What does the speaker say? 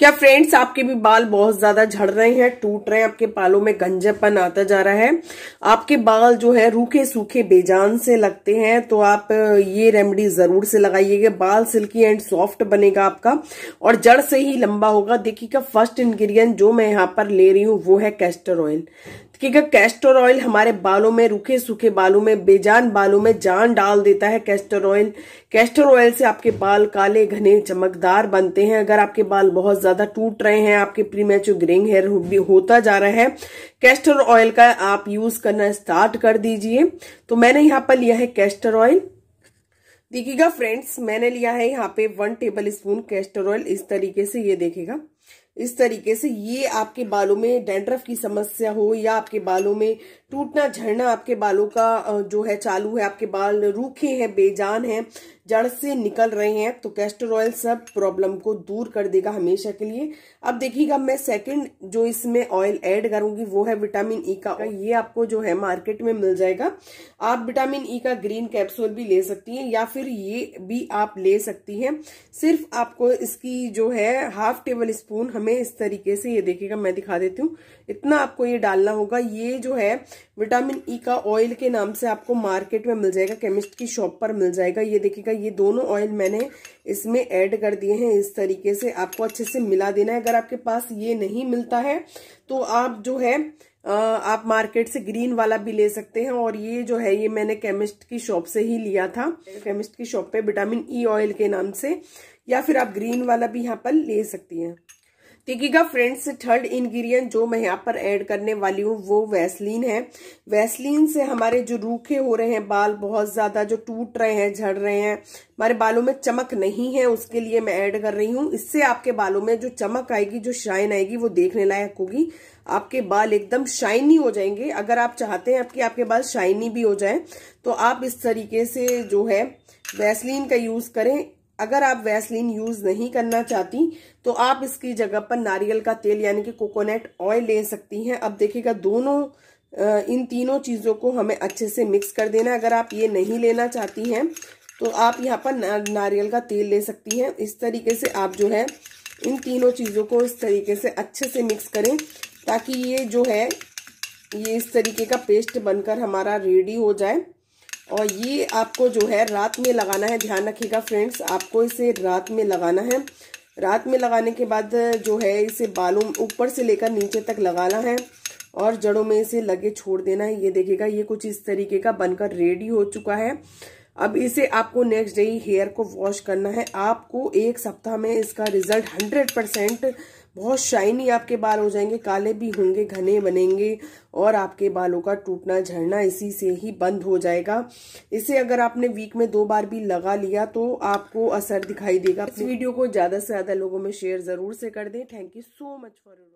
क्या फ्रेंड्स आपके भी बाल बहुत ज्यादा झड़ रहे हैं टूट रहे हैं आपके बालों में गंजेपन आता जा रहा है आपके बाल जो है रूखे सूखे बेजान से लगते हैं तो आप ये रेमेडी जरूर से लगाइएगा बाल सिल्की एंड सॉफ्ट बनेगा आपका और जड़ से ही लंबा होगा देखिएगा फर्स्ट इंग्रेडिएंट जो मैं यहाँ पर ले रही हूँ वो है कैस्टर ऑयल क्योंकि कैस्टर ऑयल हमारे बालों में रूखे सूखे बालों में बेजान बालों में जान डाल देता है कैस्टर ऑयल कैस्टर ऑयल से आपके बाल काले घने चमकदार बनते हैं अगर आपके बाल बहुत ज्यादा टूट रहे हैं आपके प्री मैच्योर ग्रेइंग हेयर भी होता जा रहा है कैस्टर ऑयल का आप यूज करना स्टार्ट कर दीजिए तो मैंने यहाँ पर लिया है कैस्टर ऑयल देखिएगा फ्रेंड्स मैंने लिया है यहाँ पे one tablespoon castor oil इस तरीके से ये देखेगा इस तरीके से ये आपके बालों में डेंड्रफ की समस्या हो या आपके बालों में टूटना झड़ना आपके बालों का जो है चालू है आपके बाल रूखे हैं बेजान हैं जड़ से निकल रहे हैं तो कैस्टर ऑयल सब प्रॉब्लम को दूर कर देगा हमेशा के लिए अब देखिएगा मैं सेकंड जो इसमें ऑयल ऐड करूंगी वो है विटामिन ई e का ये आपको जो है मार्केट में मिल जाएगा आप विटामिन ई e का ग्रीन कैप्सूल भी ले सकती हैं या फिर ये भी आप ले सकती हैं सिर्फ आपको इसकी जो है हाफ टेबल स्पून हमें इस तरीके से ये देखिएगा मैं दिखा देती हूँ इतना आपको ये डालना होगा ये जो है विटामिन ई e का ऑयल के नाम से आपको मार्केट में मिल जाएगा केमिस्ट की शॉप पर मिल जाएगा ये देखिएगा ये दोनों ऑयल मैंने इसमें ऐड कर दिए हैं इस तरीके से आपको अच्छे से मिला देना है अगर आपके पास ये नहीं मिलता है तो आप जो है आप मार्केट से ग्रीन वाला भी ले सकते हैं और ये जो है ये मैंने केमिस्ट की शॉप से ही लिया था केमिस्ट की शॉप पे विटामिन ई ऑयल के नाम से या फिर आप ग्रीन वाला भी यहाँ पर ले सकती हैं देखिएगा फ्रेंड्स थर्ड इंग्रेडिएंट जो मैं यहाँ पर ऐड करने वाली हूँ वो वैसलीन है वैसलीन से हमारे जो रूखे हो रहे हैं बाल बहुत ज़्यादा जो टूट रहे हैं झड़ रहे हैं हमारे बालों में चमक नहीं है उसके लिए मैं ऐड कर रही हूँ इससे आपके बालों में जो चमक आएगी जो शाइन आएगी वो देखने लायक होगी आपके बाल एकदम शाइनी हो जाएंगे अगर आप चाहते हैं आपकी आपके बाल शाइनी भी हो जाए तो आप इस तरीके से जो है वैसलीन का यूज़ करें अगर आप वैसलीन यूज नहीं करना चाहती तो आप इसकी जगह पर नारियल का तेल यानी कि कोकोनट ऑयल ले सकती हैं अब देखिएगा दोनों इन तीनों चीज़ों को हमें अच्छे से मिक्स कर देना अगर आप ये नहीं लेना चाहती हैं तो आप यहाँ पर नारियल का तेल ले सकती हैं इस तरीके से आप जो है इन तीनों चीज़ों को इस तरीके से अच्छे से मिक्स करें ताकि ये जो है ये इस तरीके का पेस्ट बनकर हमारा रेडी हो जाए और ये आपको जो है रात में लगाना है ध्यान रखिएगा फ्रेंड्स आपको इसे रात में लगाना है रात में लगाने के बाद जो है इसे बालों ऊपर से लेकर नीचे तक लगाना है और जड़ों में इसे लगे छोड़ देना है ये देखिएगा ये कुछ इस तरीके का बनकर रेडी हो चुका है अब इसे आपको नेक्स्ट डे हेयर को वॉश करना है आपको एक सप्ताह में इसका रिजल्ट हंड्रेड परसेंट बहुत शाइनी आपके बाल हो जाएंगे काले भी होंगे घने बनेंगे और आपके बालों का टूटना झड़ना इसी से ही बंद हो जाएगा इसे अगर आपने वीक में दो बार भी लगा लिया तो आपको असर दिखाई देगा इस वीडियो को ज़्यादा से ज़्यादा लोगों में शेयर ज़रूर से कर दें thank you so much for